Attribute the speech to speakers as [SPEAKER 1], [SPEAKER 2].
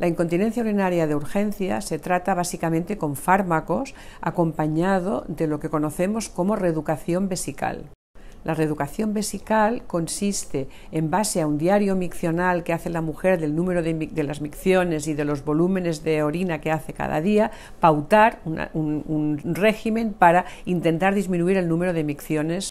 [SPEAKER 1] La incontinencia urinaria de urgencia se trata básicamente con fármacos acompañado de lo que conocemos como reeducación vesical. La reeducación vesical consiste, en base a un diario miccional que hace la mujer del número de, las micciones y de los volúmenes de orina que hace cada día, pautar un, un régimen para intentar disminuir el número de micciones